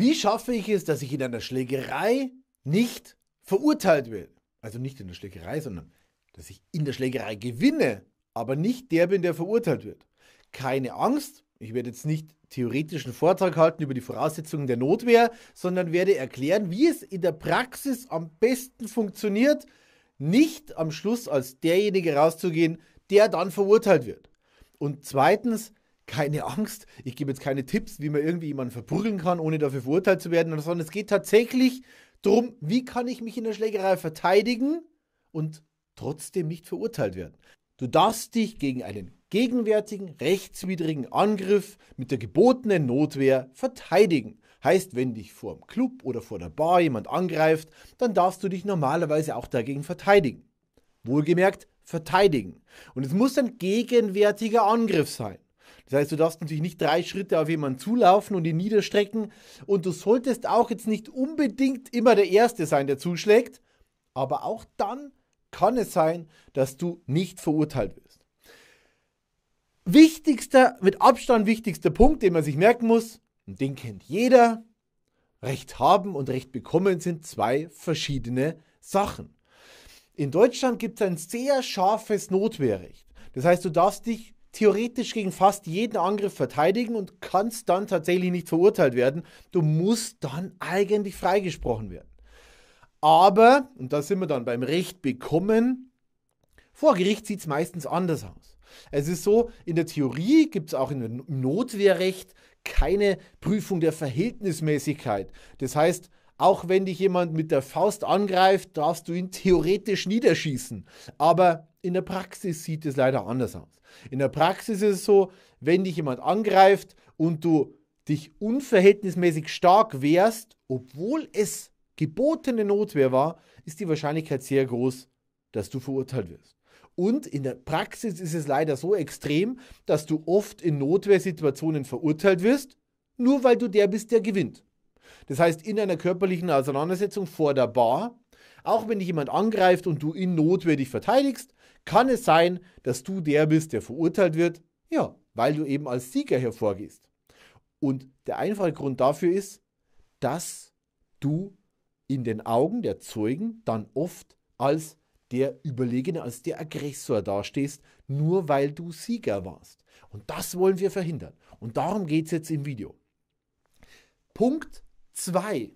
Wie schaffe ich es, dass ich in einer Schlägerei nicht verurteilt werde? Also nicht in der Schlägerei, sondern dass ich in der Schlägerei gewinne, aber nicht der bin, der verurteilt wird. Keine Angst, ich werde jetzt nicht theoretischen Vortrag halten über die Voraussetzungen der Notwehr, sondern werde erklären, wie es in der Praxis am besten funktioniert, nicht am Schluss als derjenige rauszugehen, der dann verurteilt wird. Und zweitens, keine Angst, ich gebe jetzt keine Tipps, wie man irgendwie jemanden verprügeln kann, ohne dafür verurteilt zu werden, sondern es geht tatsächlich darum, wie kann ich mich in der Schlägerei verteidigen und trotzdem nicht verurteilt werden. Du darfst dich gegen einen gegenwärtigen rechtswidrigen Angriff mit der gebotenen Notwehr verteidigen. Heißt, wenn dich vor dem Club oder vor der Bar jemand angreift, dann darfst du dich normalerweise auch dagegen verteidigen. Wohlgemerkt, verteidigen. Und es muss ein gegenwärtiger Angriff sein. Das heißt, du darfst natürlich nicht drei Schritte auf jemanden zulaufen und ihn niederstrecken. Und du solltest auch jetzt nicht unbedingt immer der Erste sein, der zuschlägt. Aber auch dann kann es sein, dass du nicht verurteilt wirst. Wichtigster, mit Abstand wichtigster Punkt, den man sich merken muss, und den kennt jeder, Recht haben und Recht bekommen sind zwei verschiedene Sachen. In Deutschland gibt es ein sehr scharfes Notwehrrecht. Das heißt, du darfst dich theoretisch gegen fast jeden Angriff verteidigen und kannst dann tatsächlich nicht verurteilt werden. Du musst dann eigentlich freigesprochen werden. Aber, und da sind wir dann beim Recht bekommen, vor Gericht sieht es meistens anders aus. Es ist so, in der Theorie gibt es auch im Notwehrrecht keine Prüfung der Verhältnismäßigkeit. Das heißt, auch wenn dich jemand mit der Faust angreift, darfst du ihn theoretisch niederschießen. Aber in der Praxis sieht es leider anders aus. In der Praxis ist es so, wenn dich jemand angreift und du dich unverhältnismäßig stark wehrst, obwohl es gebotene Notwehr war, ist die Wahrscheinlichkeit sehr groß, dass du verurteilt wirst. Und in der Praxis ist es leider so extrem, dass du oft in Notwehrsituationen verurteilt wirst, nur weil du der bist, der gewinnt. Das heißt, in einer körperlichen Auseinandersetzung vor der Bar, auch wenn dich jemand angreift und du ihn notwendig verteidigst, kann es sein, dass du der bist, der verurteilt wird, ja, weil du eben als Sieger hervorgehst. Und der einfache Grund dafür ist, dass du in den Augen der Zeugen dann oft als der Überlegene, als der Aggressor dastehst, nur weil du Sieger warst. Und das wollen wir verhindern. Und darum geht es jetzt im Video. Punkt 2.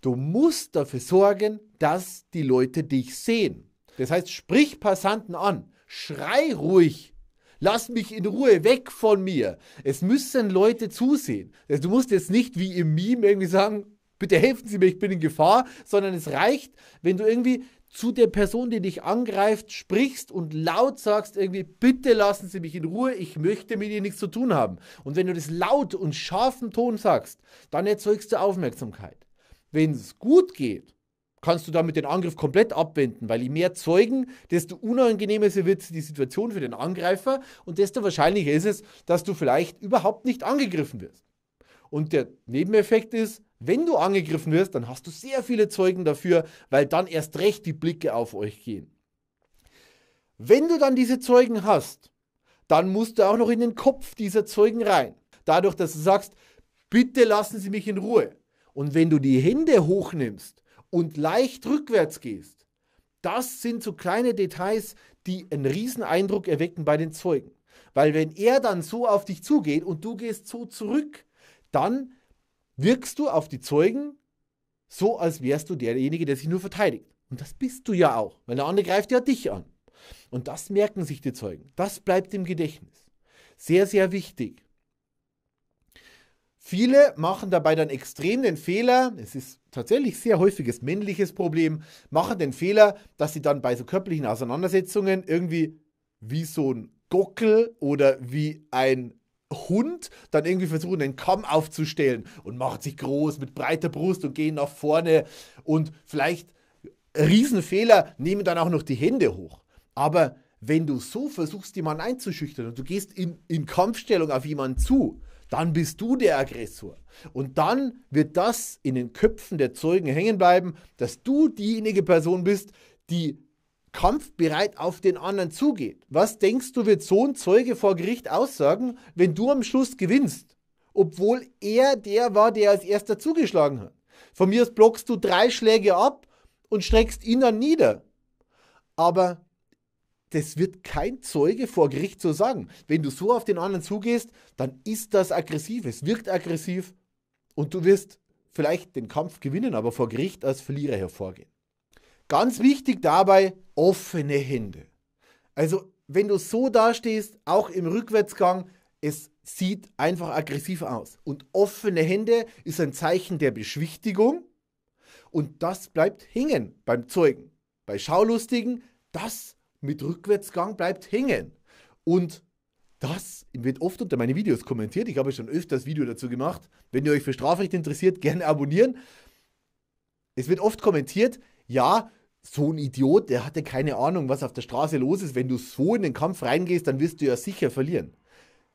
du musst dafür sorgen, dass die Leute dich sehen. Das heißt, sprich Passanten an, schrei ruhig, lass mich in Ruhe, weg von mir. Es müssen Leute zusehen. Also du musst jetzt nicht wie im Meme irgendwie sagen, bitte helfen Sie mir, ich bin in Gefahr, sondern es reicht, wenn du irgendwie zu der Person, die dich angreift, sprichst und laut sagst irgendwie, bitte lassen Sie mich in Ruhe, ich möchte mit Ihnen nichts zu tun haben. Und wenn du das laut und scharfen Ton sagst, dann erzeugst du Aufmerksamkeit. Wenn es gut geht, kannst du damit den Angriff komplett abwenden, weil je mehr Zeugen, desto unangenehmer wird die Situation für den Angreifer und desto wahrscheinlicher ist es, dass du vielleicht überhaupt nicht angegriffen wirst. Und der Nebeneffekt ist, wenn du angegriffen wirst, dann hast du sehr viele Zeugen dafür, weil dann erst recht die Blicke auf euch gehen. Wenn du dann diese Zeugen hast, dann musst du auch noch in den Kopf dieser Zeugen rein. Dadurch, dass du sagst, bitte lassen Sie mich in Ruhe. Und wenn du die Hände hochnimmst und leicht rückwärts gehst, das sind so kleine Details, die einen riesen Eindruck erwecken bei den Zeugen. Weil wenn er dann so auf dich zugeht und du gehst so zurück, dann wirkst du auf die Zeugen so, als wärst du derjenige, der sich nur verteidigt. Und das bist du ja auch, weil der andere greift ja dich an. Und das merken sich die Zeugen. Das bleibt im Gedächtnis. Sehr, sehr wichtig. Viele machen dabei dann extrem den Fehler, es ist tatsächlich sehr häufiges männliches Problem, machen den Fehler, dass sie dann bei so körperlichen Auseinandersetzungen irgendwie wie so ein Gockel oder wie ein Hund dann irgendwie versuchen, den Kamm aufzustellen und machen sich groß mit breiter Brust und gehen nach vorne und vielleicht äh, Riesenfehler, nehmen dann auch noch die Hände hoch. Aber wenn du so versuchst, jemanden einzuschüchtern und du gehst in, in Kampfstellung auf jemanden zu, dann bist du der Aggressor. Und dann wird das in den Köpfen der Zeugen hängen bleiben, dass du diejenige Person bist, die kampfbereit auf den anderen zugeht. Was denkst du, wird so ein Zeuge vor Gericht aussagen, wenn du am Schluss gewinnst? Obwohl er der war, der als erster zugeschlagen hat. Von mir aus blockst du drei Schläge ab und streckst ihn dann nieder. Aber das wird kein Zeuge vor Gericht so sagen. Wenn du so auf den anderen zugehst, dann ist das aggressiv, es wirkt aggressiv und du wirst vielleicht den Kampf gewinnen, aber vor Gericht als Verlierer hervorgehen. Ganz wichtig dabei, offene Hände. Also wenn du so dastehst, auch im Rückwärtsgang, es sieht einfach aggressiv aus. Und offene Hände ist ein Zeichen der Beschwichtigung und das bleibt hängen beim Zeugen. Bei Schaulustigen, das mit Rückwärtsgang bleibt hängen. Und das wird oft unter meine Videos kommentiert. Ich habe schon öfters Video dazu gemacht. Wenn ihr euch für Strafrecht interessiert, gerne abonnieren. Es wird oft kommentiert, ja, so ein Idiot, der hatte keine Ahnung, was auf der Straße los ist. Wenn du so in den Kampf reingehst, dann wirst du ja sicher verlieren.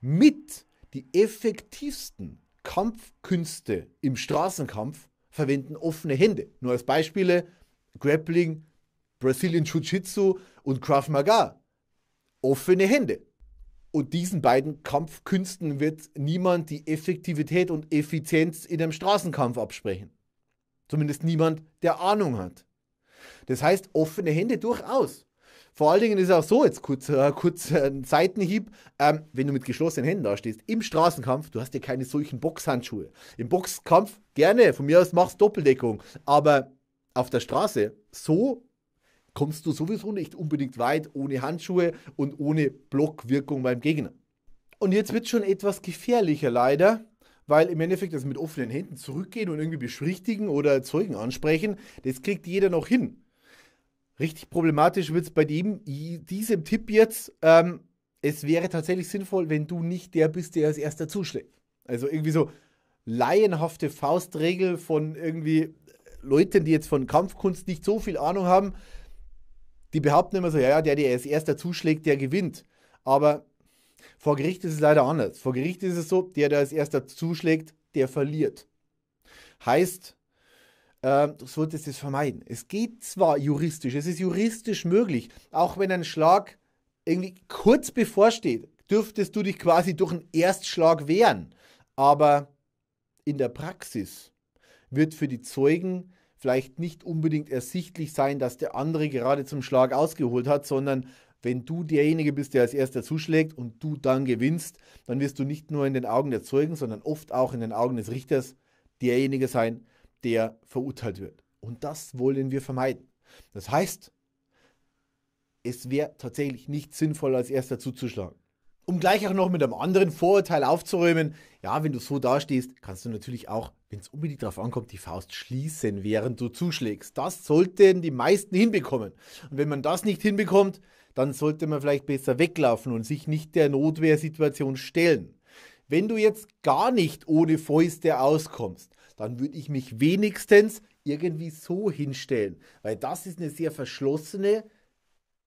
Mit die effektivsten Kampfkünste im Straßenkampf verwenden offene Hände. Nur als Beispiele Grappling, Brazilian Jiu-Jitsu und Krav Maga. Offene Hände. Und diesen beiden Kampfkünsten wird niemand die Effektivität und Effizienz in einem Straßenkampf absprechen. Zumindest niemand, der Ahnung hat. Das heißt, offene Hände durchaus. Vor allen Dingen ist es auch so, jetzt kurz, äh, kurz äh, ein Seitenhieb, ähm, wenn du mit geschlossenen Händen dastehst, im Straßenkampf, du hast ja keine solchen Boxhandschuhe. Im Boxkampf gerne, von mir aus machst Doppeldeckung, aber auf der Straße, so kommst du sowieso nicht unbedingt weit ohne Handschuhe und ohne Blockwirkung beim Gegner. Und jetzt wird es schon etwas gefährlicher leider, weil im Endeffekt das mit offenen Händen zurückgehen und irgendwie beschwichtigen oder Zeugen ansprechen, das kriegt jeder noch hin. Richtig problematisch wird es bei dem, diesem Tipp jetzt. Ähm, es wäre tatsächlich sinnvoll, wenn du nicht der bist, der als erster zuschlägt. Also irgendwie so laienhafte Faustregel von irgendwie äh, Leuten, die jetzt von Kampfkunst nicht so viel Ahnung haben, die behaupten immer so, ja, ja, der, der als erster zuschlägt, der gewinnt. Aber vor Gericht ist es leider anders. Vor Gericht ist es so, der, der als erster zuschlägt, der verliert. Heißt, äh, du solltest es vermeiden. Es geht zwar juristisch, es ist juristisch möglich, auch wenn ein Schlag irgendwie kurz bevorsteht, dürftest du dich quasi durch einen Erstschlag wehren. Aber in der Praxis wird für die Zeugen vielleicht nicht unbedingt ersichtlich sein, dass der andere gerade zum Schlag ausgeholt hat, sondern wenn du derjenige bist, der als erster zuschlägt und du dann gewinnst, dann wirst du nicht nur in den Augen der Zeugen, sondern oft auch in den Augen des Richters derjenige sein, der verurteilt wird. Und das wollen wir vermeiden. Das heißt, es wäre tatsächlich nicht sinnvoll, als erster zuzuschlagen. Um gleich auch noch mit einem anderen Vorurteil aufzuräumen, ja, wenn du so dastehst, kannst du natürlich auch, wenn es unbedingt darauf ankommt, die Faust schließen, während du zuschlägst. Das sollten die meisten hinbekommen. Und wenn man das nicht hinbekommt, dann sollte man vielleicht besser weglaufen und sich nicht der Notwehrsituation stellen. Wenn du jetzt gar nicht ohne Fäuste auskommst, dann würde ich mich wenigstens irgendwie so hinstellen, weil das ist eine sehr verschlossene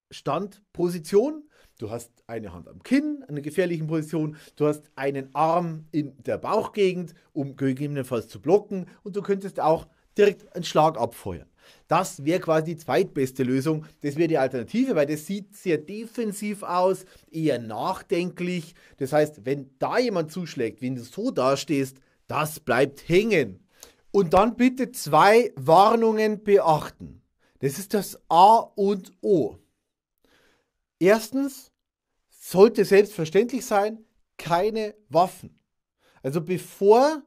Standposition. Du hast eine Hand am Kinn, eine gefährliche Position. Du hast einen Arm in der Bauchgegend, um gegebenenfalls zu blocken. Und du könntest auch direkt einen Schlag abfeuern. Das wäre quasi die zweitbeste Lösung. Das wäre die Alternative, weil das sieht sehr defensiv aus, eher nachdenklich. Das heißt, wenn da jemand zuschlägt, wenn du so dastehst, das bleibt hängen. Und dann bitte zwei Warnungen beachten. Das ist das A und O. Erstens sollte selbstverständlich sein, keine Waffen. Also bevor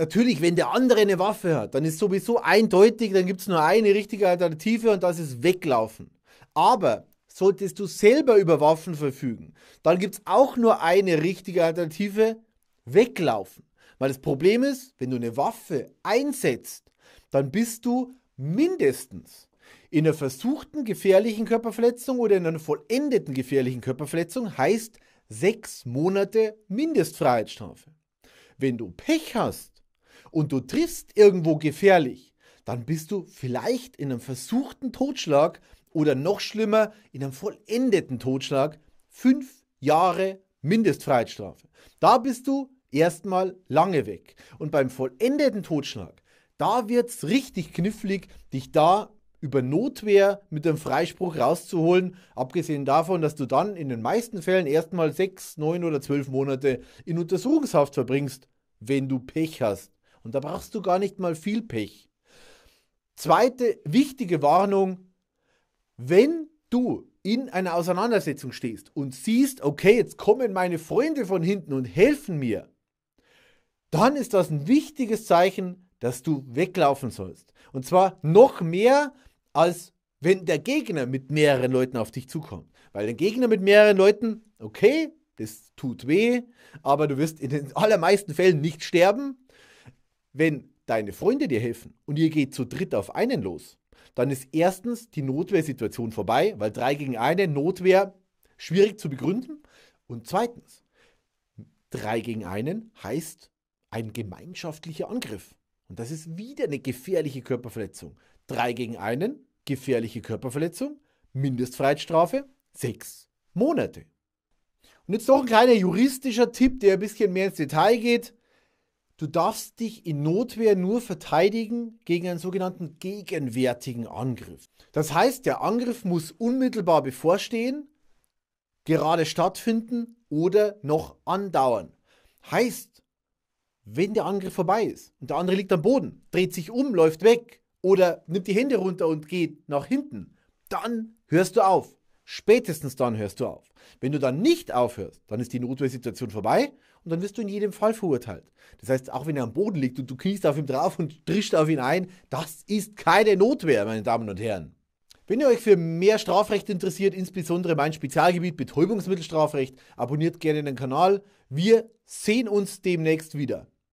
Natürlich, wenn der andere eine Waffe hat, dann ist sowieso eindeutig, dann gibt es nur eine richtige Alternative und das ist weglaufen. Aber solltest du selber über Waffen verfügen, dann gibt es auch nur eine richtige Alternative, weglaufen. Weil das Problem ist, wenn du eine Waffe einsetzt, dann bist du mindestens in einer versuchten gefährlichen Körperverletzung oder in einer vollendeten gefährlichen Körperverletzung heißt sechs Monate Mindestfreiheitsstrafe. Wenn du Pech hast, und du triffst irgendwo gefährlich, dann bist du vielleicht in einem versuchten Totschlag oder noch schlimmer, in einem vollendeten Totschlag fünf Jahre Mindestfreiheitsstrafe. Da bist du erstmal lange weg. Und beim vollendeten Totschlag, da wird's richtig knifflig, dich da über Notwehr mit dem Freispruch rauszuholen, abgesehen davon, dass du dann in den meisten Fällen erstmal sechs, neun oder zwölf Monate in Untersuchungshaft verbringst, wenn du Pech hast. Und da brauchst du gar nicht mal viel Pech. Zweite wichtige Warnung, wenn du in einer Auseinandersetzung stehst und siehst, okay, jetzt kommen meine Freunde von hinten und helfen mir, dann ist das ein wichtiges Zeichen, dass du weglaufen sollst. Und zwar noch mehr, als wenn der Gegner mit mehreren Leuten auf dich zukommt. Weil der Gegner mit mehreren Leuten, okay, das tut weh, aber du wirst in den allermeisten Fällen nicht sterben. Wenn deine Freunde dir helfen und ihr geht zu dritt auf einen los, dann ist erstens die Notwehrsituation vorbei, weil drei gegen eine Notwehr schwierig zu begründen. Und zweitens, drei gegen einen heißt ein gemeinschaftlicher Angriff. Und das ist wieder eine gefährliche Körperverletzung. Drei gegen einen, gefährliche Körperverletzung, Mindestfreiheitsstrafe, sechs Monate. Und jetzt noch ein kleiner juristischer Tipp, der ein bisschen mehr ins Detail geht. Du darfst dich in Notwehr nur verteidigen gegen einen sogenannten gegenwärtigen Angriff. Das heißt, der Angriff muss unmittelbar bevorstehen, gerade stattfinden oder noch andauern. Heißt, wenn der Angriff vorbei ist und der andere liegt am Boden, dreht sich um, läuft weg oder nimmt die Hände runter und geht nach hinten, dann hörst du auf. Spätestens dann hörst du auf. Wenn du dann nicht aufhörst, dann ist die Notwehrsituation vorbei und dann wirst du in jedem Fall verurteilt. Das heißt, auch wenn er am Boden liegt und du kniest auf ihm drauf und trischst auf ihn ein, das ist keine Notwehr, meine Damen und Herren. Wenn ihr euch für mehr Strafrecht interessiert, insbesondere mein Spezialgebiet Betäubungsmittelstrafrecht, abonniert gerne den Kanal. Wir sehen uns demnächst wieder.